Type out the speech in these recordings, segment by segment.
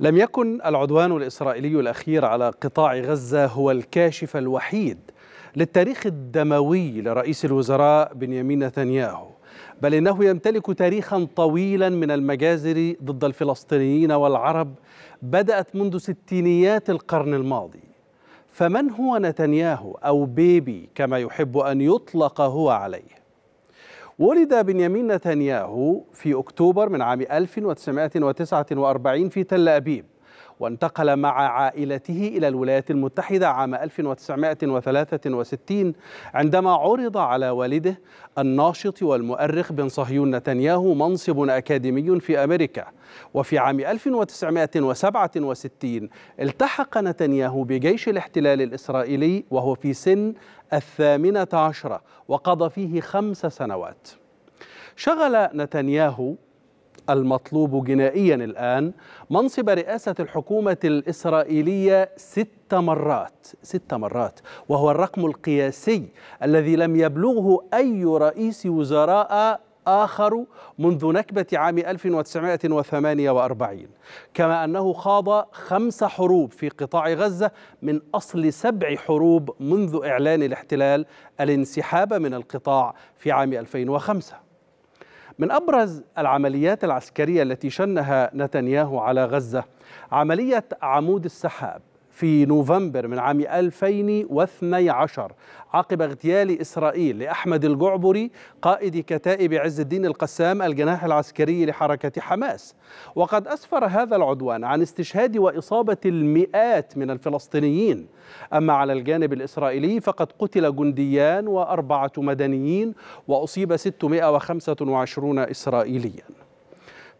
لم يكن العدوان الإسرائيلي الأخير على قطاع غزة هو الكاشف الوحيد للتاريخ الدموي لرئيس الوزراء بنيامين نتنياهو بل إنه يمتلك تاريخا طويلا من المجازر ضد الفلسطينيين والعرب بدأت منذ ستينيات القرن الماضي فمن هو نتنياهو أو بيبي كما يحب أن يطلق هو عليه ولد بنيامين نتنياهو في أكتوبر من عام 1949 في تل أبيب وانتقل مع عائلته إلى الولايات المتحدة عام 1963 عندما عرض على والده الناشط والمؤرخ بن صهيون نتنياهو منصب أكاديمي في أمريكا وفي عام 1967 التحق نتنياهو بجيش الاحتلال الإسرائيلي وهو في سن الثامنة عشرة وقضى فيه خمس سنوات شغل نتنياهو المطلوب جنائيا الآن منصب رئاسة الحكومة الإسرائيلية ست مرات ست مرات وهو الرقم القياسي الذي لم يبلغه أي رئيس وزراء آخر منذ نكبة عام 1948 كما أنه خاض خمس حروب في قطاع غزة من أصل سبع حروب منذ إعلان الاحتلال الانسحاب من القطاع في عام 2005 من أبرز العمليات العسكرية التي شنها نتنياهو على غزة عملية عمود السحاب في نوفمبر من عام 2012 عقب اغتيال إسرائيل لأحمد الجعبري قائد كتائب عز الدين القسام الجناح العسكري لحركة حماس وقد أسفر هذا العدوان عن استشهاد وإصابة المئات من الفلسطينيين أما على الجانب الإسرائيلي فقد قتل جنديان وأربعة مدنيين وأصيب 625 إسرائيلياً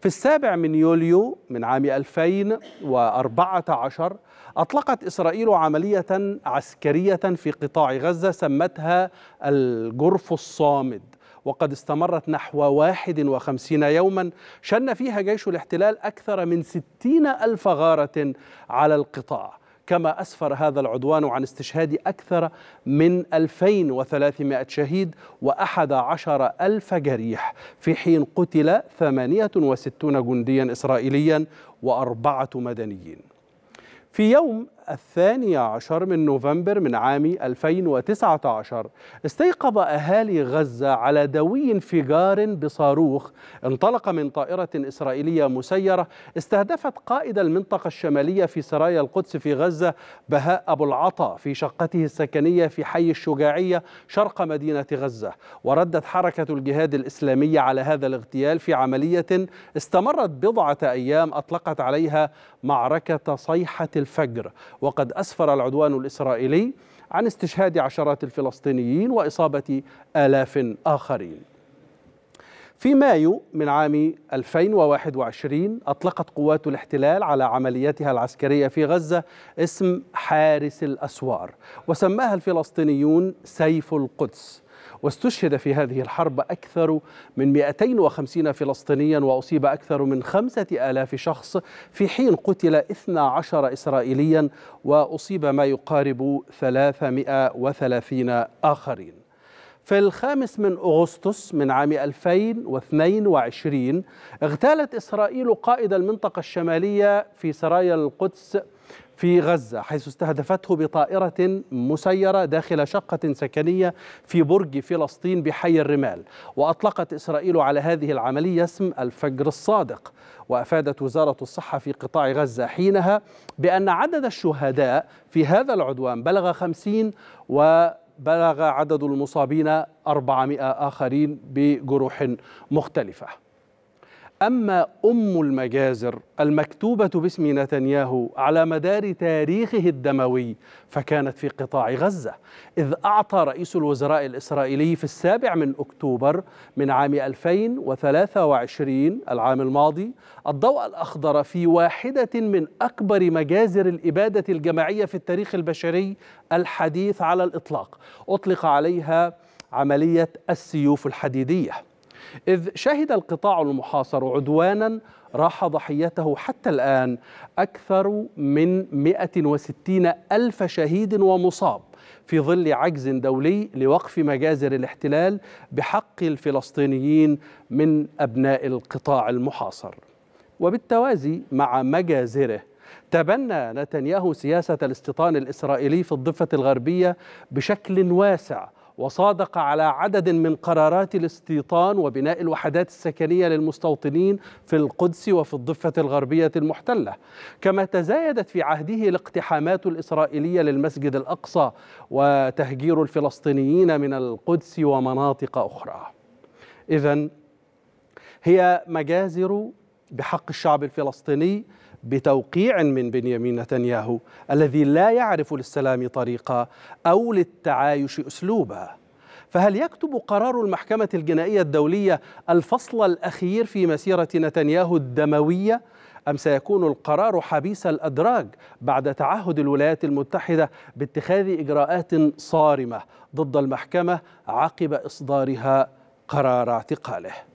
في السابع من يوليو من عام 2014 أطلقت إسرائيل عملية عسكرية في قطاع غزة سمتها الجرف الصامد وقد استمرت نحو 51 يوما شن فيها جيش الاحتلال أكثر من 60 ألف غارة على القطاع كما أسفر هذا العدوان عن استشهاد أكثر من 2300 شهيد و11 ألف جريح في حين قتل 68 جنديا إسرائيليا وأربعة مدنيين في يوم الثاني عشر من نوفمبر من عام 2019 استيقظ أهالي غزة على دوي انفجار بصاروخ انطلق من طائرة إسرائيلية مسيرة استهدفت قائد المنطقة الشمالية في سرايا القدس في غزة بهاء أبو العطا في شقته السكنية في حي الشجاعية شرق مدينة غزة وردت حركة الجهاد الإسلامي على هذا الاغتيال في عملية استمرت بضعة أيام أطلقت عليها معركة صيحة الفجر وقد أسفر العدوان الإسرائيلي عن استشهاد عشرات الفلسطينيين وإصابة آلاف آخرين في مايو من عام 2021 أطلقت قوات الاحتلال على عملياتها العسكرية في غزة اسم حارس الأسوار وسماها الفلسطينيون سيف القدس واستشهد في هذه الحرب أكثر من 250 فلسطينيا وأصيب أكثر من 5000 شخص في حين قتل 12 إسرائيليا وأصيب ما يقارب 330 آخرين في الخامس من أغسطس من عام 2022 اغتالت إسرائيل قائد المنطقة الشمالية في سرايا القدس في غزة حيث استهدفته بطائرة مسيرة داخل شقة سكنية في برج فلسطين بحي الرمال وأطلقت إسرائيل على هذه العملية اسم الفجر الصادق وأفادت وزارة الصحة في قطاع غزة حينها بأن عدد الشهداء في هذا العدوان بلغ خمسين و بلغ عدد المصابين 400 آخرين بجروح مختلفة أما أم المجازر المكتوبة باسم نتنياهو على مدار تاريخه الدموي فكانت في قطاع غزة إذ أعطى رئيس الوزراء الإسرائيلي في السابع من أكتوبر من عام 2023 العام الماضي الضوء الأخضر في واحدة من أكبر مجازر الإبادة الجماعية في التاريخ البشري الحديث على الإطلاق أطلق عليها عملية السيوف الحديدية إذ شهد القطاع المحاصر عدوانا راح ضحيته حتى الآن أكثر من 160 ألف شهيد ومصاب في ظل عجز دولي لوقف مجازر الاحتلال بحق الفلسطينيين من أبناء القطاع المحاصر وبالتوازي مع مجازره تبنى نتنياهو سياسة الاستيطان الإسرائيلي في الضفة الغربية بشكل واسع وصادق على عدد من قرارات الاستيطان وبناء الوحدات السكنية للمستوطنين في القدس وفي الضفة الغربية المحتلة كما تزايدت في عهده الاقتحامات الإسرائيلية للمسجد الأقصى وتهجير الفلسطينيين من القدس ومناطق أخرى إذا هي مجازر بحق الشعب الفلسطيني بتوقيع من بنيامين نتنياهو الذي لا يعرف للسلام طريقة أو للتعايش أسلوبا فهل يكتب قرار المحكمة الجنائية الدولية الفصل الأخير في مسيرة نتنياهو الدموية أم سيكون القرار حبيس الأدراج بعد تعهد الولايات المتحدة باتخاذ إجراءات صارمة ضد المحكمة عقب إصدارها قرار اعتقاله